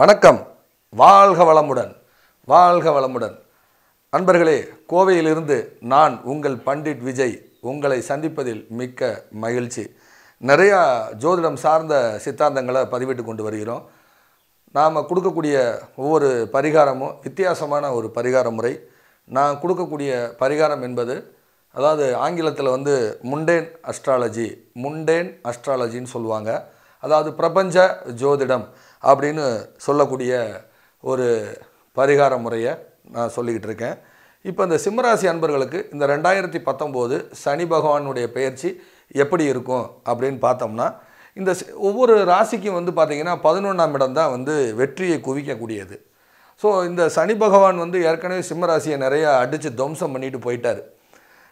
வணக்கம் வாழ்க வளமுடன் வாழ்க வளமுடன் அன்பர்களே கோவையிலிருந்து நான் உங்கள் பண்டிட் விஜய் உங்களை சந்திப்பதில் மிக்க மகிழ்ச்சி நிறையா ஜோதிடம் சார்ந்த சித்தாந்தங்களை பதிவிட்டு கொண்டு வருகிறோம் நாம் கொடுக்கக்கூடிய ஒவ்வொரு பரிகாரமும் வித்தியாசமான ஒரு பரிகார முறை நான் கொடுக்கக்கூடிய பரிகாரம் என்பது அதாவது ஆங்கிலத்தில் வந்து முண்டேன் அஸ்ட்ராலஜி முண்டேன் அஸ்ட்ராலஜின்னு சொல்லுவாங்க அதாவது பிரபஞ்ச ஜோதிடம் அப்படின்னு சொல்லக்கூடிய ஒரு பரிகார முறையை நான் சொல்லிக்கிட்டு இருக்கேன் இப்போ இந்த சிம்மராசி அன்பர்களுக்கு இந்த ரெண்டாயிரத்தி பத்தொம்போது சனி பகவானுடைய பயிற்சி எப்படி இருக்கும் அப்படின்னு பார்த்தோம்னா இந்த ஒவ்வொரு ராசிக்கும் வந்து பார்த்திங்கன்னா பதினொன்றாம் இடம் தான் வந்து வெற்றியை குவிக்கக்கூடியது ஸோ இந்த சனி பகவான் வந்து ஏற்கனவே சிம்மராசியை நிறையா அடித்து துவம்சம் பண்ணிட்டு போயிட்டார்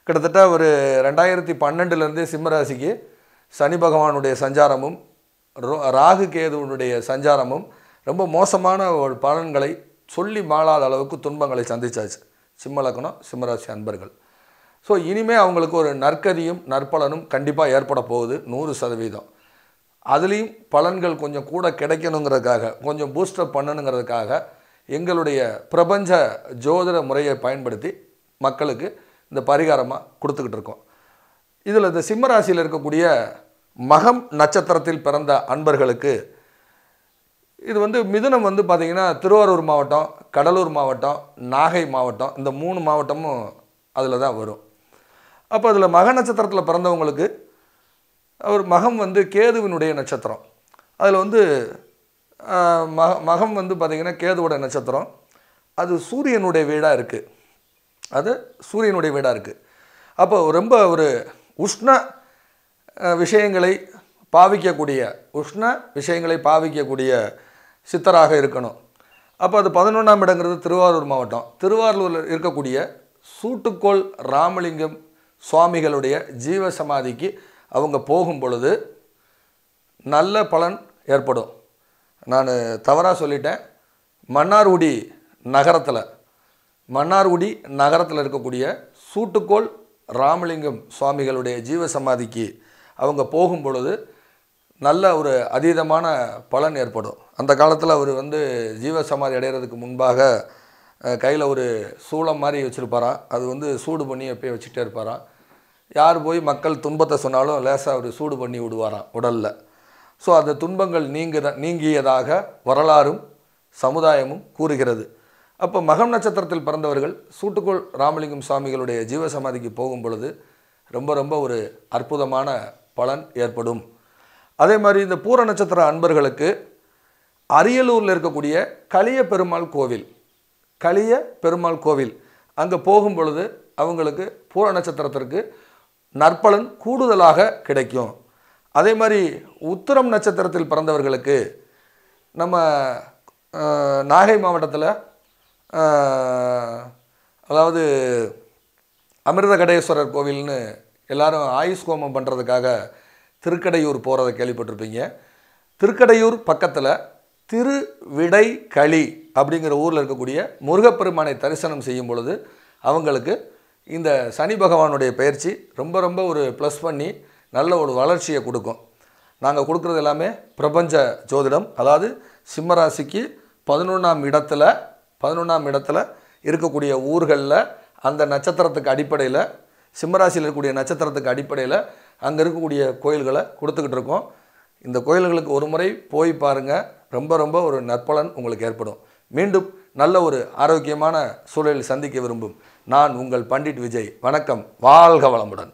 கிட்டத்தட்ட ஒரு ரெண்டாயிரத்தி பன்னெண்டுலேருந்தே சிம்மராசிக்கு சனி பகவானுடைய சஞ்சாரமும் ராகு கேதுவனுடைய சஞ்சாரமும் ரொம்ப மோசமான ஒரு பலன்களை சொல்லி மாளாத அளவுக்கு துன்பங்களை சந்தித்தாச்சு சிம்மலக்கணம் சிம்மராசி அன்பர்கள் ஸோ இனிமேல் அவங்களுக்கு ஒரு நற்கதியும் நற்பலனும் கண்டிப்பாக ஏற்பட போகுது நூறு சதவீதம் அதுலேயும் பலன்கள் கொஞ்சம் கூட கிடைக்கணுங்கிறதுக்காக கொஞ்சம் பூஸ்டப் பண்ணணுங்கிறதுக்காக எங்களுடைய பிரபஞ்ச ஜோதிட முறையை பயன்படுத்தி மக்களுக்கு இந்த பரிகாரமாக கொடுத்துக்கிட்டு இருக்கோம் இதில் இந்த சிம்மராசியில் இருக்கக்கூடிய மகம் நட்சத்திரத்தில் பிறந்த அன்பர்களுக்கு இது வந்து மிதுனம் வந்து பார்த்திங்கன்னா திருவாரூர் மாவட்டம் கடலூர் மாவட்டம் நாகை மாவட்டம் இந்த மூணு மாவட்டமும் அதில் தான் வரும் அப்போ அதில் மக நட்சத்திரத்தில் பிறந்தவங்களுக்கு அவர் மகம் வந்து கேதுவினுடைய நட்சத்திரம் அதில் வந்து மக மகம் வந்து பார்த்திங்கன்னா கேதுவோட நட்சத்திரம் அது சூரியனுடைய வீடாக இருக்குது அது சூரியனுடைய வீடாக இருக்குது அப்போ ரொம்ப ஒரு உஷ்ண விஷயங்களை பாவிக்கக்கூடிய உஷ்ண விஷயங்களை பாவிக்கக்கூடிய சித்தராக இருக்கணும் அப்போ அது பதினொன்றாம் இடங்கிறது திருவாரூர் மாவட்டம் திருவாரூரில் இருக்கக்கூடிய சூட்டுக்கோள் ராமலிங்கம் சுவாமிகளுடைய ஜீவ சமாதிக்கு அவங்க போகும் பொழுது நல்ல பலன் ஏற்படும் நான் தவறாக சொல்லிட்டேன் மன்னார்குடி நகரத்தில் மன்னார்குடி நகரத்தில் இருக்கக்கூடிய சூட்டுக்கோள் ராமலிங்கம் சுவாமிகளுடைய ஜீவ சமாதிக்கு அவங்க போகும் பொழுது நல்ல ஒரு அதீதமான பலன் ஏற்படும் அந்த காலத்தில் அவர் வந்து ஜீவசமாதி அடைகிறதுக்கு முன்பாக கையில் ஒரு சூளம் மாதிரி வச்சுருப்பாராம் அது வந்து சூடு பண்ணி எப்போயும் வச்சுட்டே இருப்பாராம் யார் போய் மக்கள் துன்பத்தை சொன்னாலும் லேசாக அவர் சூடு பண்ணி விடுவாராம் உடலில் ஸோ அந்த துன்பங்கள் நீங்குத நீங்கியதாக வரலாறும் சமுதாயமும் கூறுகிறது அப்போ மகம் நட்சத்திரத்தில் பிறந்தவர்கள் சூட்டுக்கோள் ராமலிங்கம் சுவாமிகளுடைய ஜீவசமாதிக்கு போகும் பொழுது ரொம்ப ரொம்ப ஒரு அற்புதமான பலன் ஏற்படும் அதே மாதிரி இந்த பூர நட்சத்திர அன்பர்களுக்கு அரியலூரில் இருக்கக்கூடிய களிய பெருமாள் கோவில் களிய பெருமாள் கோவில் அங்கே போகும் பொழுது அவங்களுக்கு பூர நட்சத்திரத்திற்கு நற்பலன் கூடுதலாக கிடைக்கும் அதே மாதிரி உத்திரம் நட்சத்திரத்தில் பிறந்தவர்களுக்கு நம்ம நாகை மாவட்டத்தில் அதாவது அமிர்தகடேஸ்வரர் கோவில்னு எல்லாரும் ஆயுஷ் ஹோமம் பண்ணுறதுக்காக திருக்கடையூர் போகிறத கேள்விப்பட்டிருப்பீங்க திருக்கடையூர் பக்கத்தில் திருவிடை களி அப்படிங்கிற ஊரில் இருக்கக்கூடிய முருகப்பெருமானை தரிசனம் செய்யும் பொழுது அவங்களுக்கு இந்த சனி பகவானுடைய பயிற்சி ரொம்ப ரொம்ப ஒரு ப்ளஸ் பண்ணி நல்ல ஒரு வளர்ச்சியை கொடுக்கும் நாங்கள் கொடுக்குறது எல்லாமே பிரபஞ்ச ஜோதிடம் அதாவது சிம்மராசிக்கு பதினொன்றாம் இடத்துல பதினொன்றாம் இடத்துல இருக்கக்கூடிய ஊர்களில் அந்த நட்சத்திரத்துக்கு அடிப்படையில் சிம்மராசியில் இருக்கக்கூடிய நட்சத்திரத்துக்கு அடிப்படையில் அங்கே இருக்கக்கூடிய கோயில்களை கொடுத்துக்கிட்டு இருக்கோம் இந்த கோயில்களுக்கு ஒரு முறை போய் பாருங்கள் ரொம்ப ரொம்ப ஒரு நற்பலன் உங்களுக்கு ஏற்படும் மீண்டும் நல்ல ஒரு ஆரோக்கியமான சூழலில் சந்திக்க விரும்பும் நான் உங்கள் பண்டிட் விஜய் வணக்கம் வாழ்க வளமுடன்